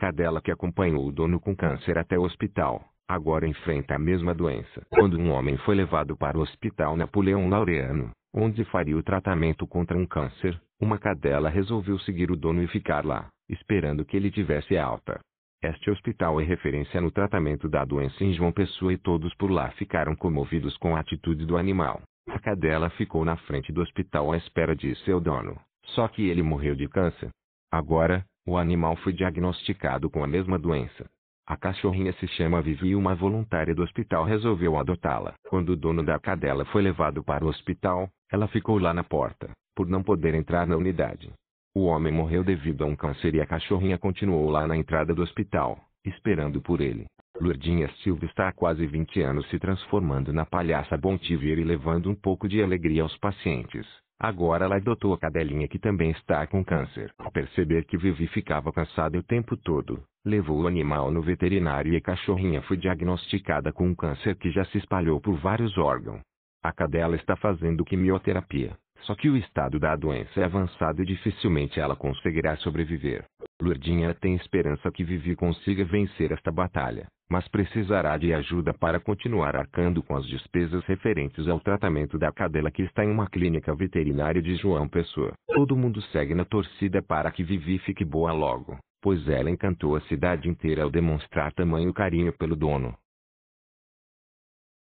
Cadela que acompanhou o dono com câncer até o hospital, agora enfrenta a mesma doença. Quando um homem foi levado para o hospital Napoleão Laureano, onde faria o tratamento contra um câncer, uma cadela resolveu seguir o dono e ficar lá, esperando que ele tivesse alta. Este hospital é referência no tratamento da doença em João Pessoa e todos por lá ficaram comovidos com a atitude do animal. A cadela ficou na frente do hospital à espera de seu dono, só que ele morreu de câncer. Agora, o animal foi diagnosticado com a mesma doença. A cachorrinha se chama Vivi e uma voluntária do hospital resolveu adotá-la. Quando o dono da cadela foi levado para o hospital, ela ficou lá na porta, por não poder entrar na unidade. O homem morreu devido a um câncer e a cachorrinha continuou lá na entrada do hospital, esperando por ele. Lourdinha Silva está há quase 20 anos se transformando na palhaça bom te e levando um pouco de alegria aos pacientes. Agora ela adotou a cadelinha que também está com câncer. Ao perceber que Vivi ficava cansada o tempo todo, levou o animal no veterinário e a cachorrinha foi diagnosticada com um câncer que já se espalhou por vários órgãos. A cadela está fazendo quimioterapia, só que o estado da doença é avançado e dificilmente ela conseguirá sobreviver. Lurdinha tem esperança que Vivi consiga vencer esta batalha, mas precisará de ajuda para continuar arcando com as despesas referentes ao tratamento da cadela que está em uma clínica veterinária de João Pessoa. Todo mundo segue na torcida para que Vivi fique boa logo, pois ela encantou a cidade inteira ao demonstrar tamanho carinho pelo dono.